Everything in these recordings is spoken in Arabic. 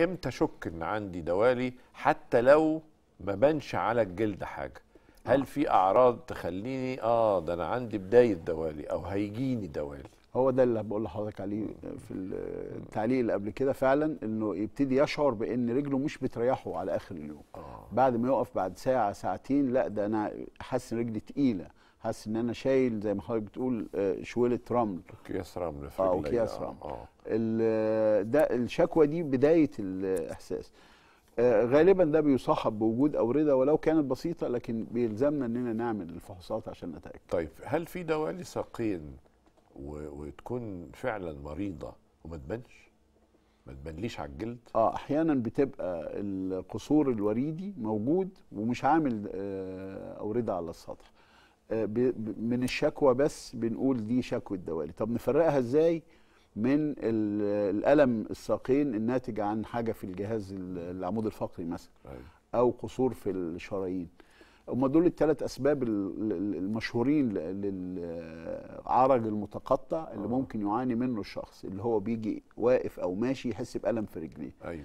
امتى اشك ان عندي دوالي حتى لو ما بانش على الجلد حاجه هل آه. في اعراض تخليني اه ده انا عندي بدايه دوالي او هيجيني دوالي هو ده اللي بقول لحضرتك عليه في التعليق اللي قبل كده فعلا انه يبتدي يشعر بان رجله مش بتريحه على اخر اليوم آه. بعد ما يقف بعد ساعه ساعتين لا ده انا حاسس ان رجلي تقيله حاسس ان انا شايل زي ما حضرتك بتقول آه، شويله رمل اكياس رمل في اه اكياس آه، رمل آه. ده الشكوى دي بدايه الاحساس آه، غالبا ده بيصاحب بوجود اورده ولو كانت بسيطه لكن بيلزمنا اننا نعمل الفحوصات عشان نتاكد. طيب هل في دواء لساقين وتكون فعلا مريضه وما تبانش؟ ما تبانليش على الجلد؟ اه احيانا بتبقى القصور الوريدي موجود ومش عامل اورده على السطح. آه، من الشكوى بس بنقول دي شكوى دوالي طب نفرقها ازاي من الالم الساقين الناتج عن حاجه في الجهاز العمود الفقري مثلا أيوه. او قصور في الشرايين هم دول الثلاث اسباب المشهورين للعرج المتقطع اللي آه. ممكن يعاني منه الشخص اللي هو بيجي واقف او ماشي يحس بالم في رجليه ايوه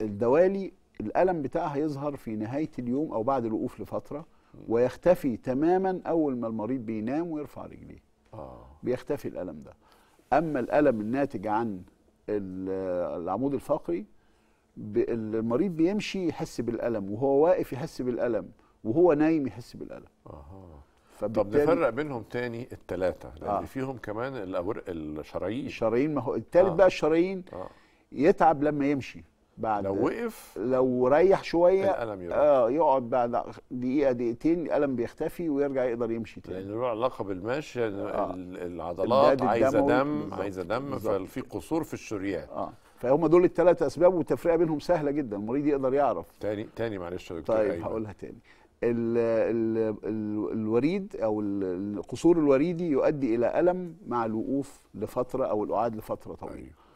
الدوالي الالم بتاعها يظهر في نهايه اليوم او بعد الوقوف لفتره ويختفي تماما اول ما المريض بينام ويرفع رجليه آه. بيختفي الالم ده اما الالم الناتج عن العمود الفقري المريض بيمشي يحس بالالم وهو واقف يحس بالالم وهو نايم يحس بالالم آه. طب نفرق بينهم تاني التلاتة لان آه. فيهم كمان الشرايين الشرايين ما هو التالت آه. بقى الشرايين آه. يتعب لما يمشي بعد لو وقف لو ريح شويه الالم يروح اه يقعد بعد دقيقه دقيقتين الالم بيختفي ويرجع يقدر يمشي تاني لان له علاقه بالمشي آه. العضلات عايزه دم بالزبط. عايزه دم ففي قصور في الشريان اه فهم دول الثلاث اسباب والتفرقه بينهم سهله جدا المريض يقدر يعرف تاني تاني معلش يا دكتور طيب أيوة. هقولها تاني الـ الـ الـ الوريد او القصور الوريدي يؤدي الى الم مع الوقوف لفتره او الاعاد لفتره طويله أيوة.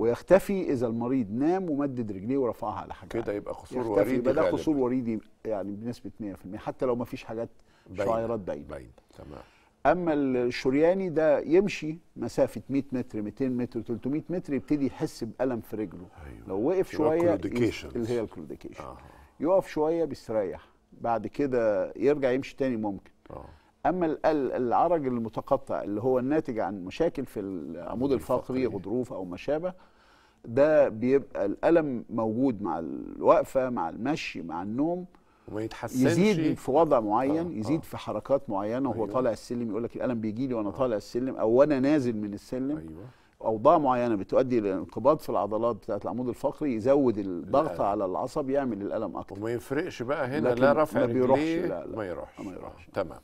ويختفي اذا المريض نام ومدد رجليه ورفعها على حاجه كده يعني. يبقى خصور وريدي يبقى ده خصور وريدي يعني بنسبه 100% حتى لو ما فيش حاجات شعيرات باينه باينه تمام اما الشرياني ده يمشي مسافه 100 متر 200 متر 300 متر يبتدي يحس بالم في رجله أيوة. لو وقف شويه اللي هي الكلوديكيشن آه. يقف شويه بيستريح بعد كده يرجع يمشي تاني ممكن آه. اما العرج المتقطع اللي هو الناتج عن مشاكل في العمود الفقري يعني. غضروف او ما شابه ده بيبقى الالم موجود مع الوقفه مع المشي مع النوم وما يتحسنش يزيد في وضع معين آه يزيد آه في حركات معينه وهو أيوة. طالع السلم يقول لك الالم بيجي لي وانا آه. طالع السلم او وانا نازل من السلم أيوة. اوضاع معينه بتؤدي الى انقباض في العضلات بتاعه العمود الفقري يزود الضغط على العصب يعمل الالم اكتر وما يفرقش بقى هنا لا رفع رجليه ما يروحش لا لا ما يروحش, ما يروحش. آه، تمام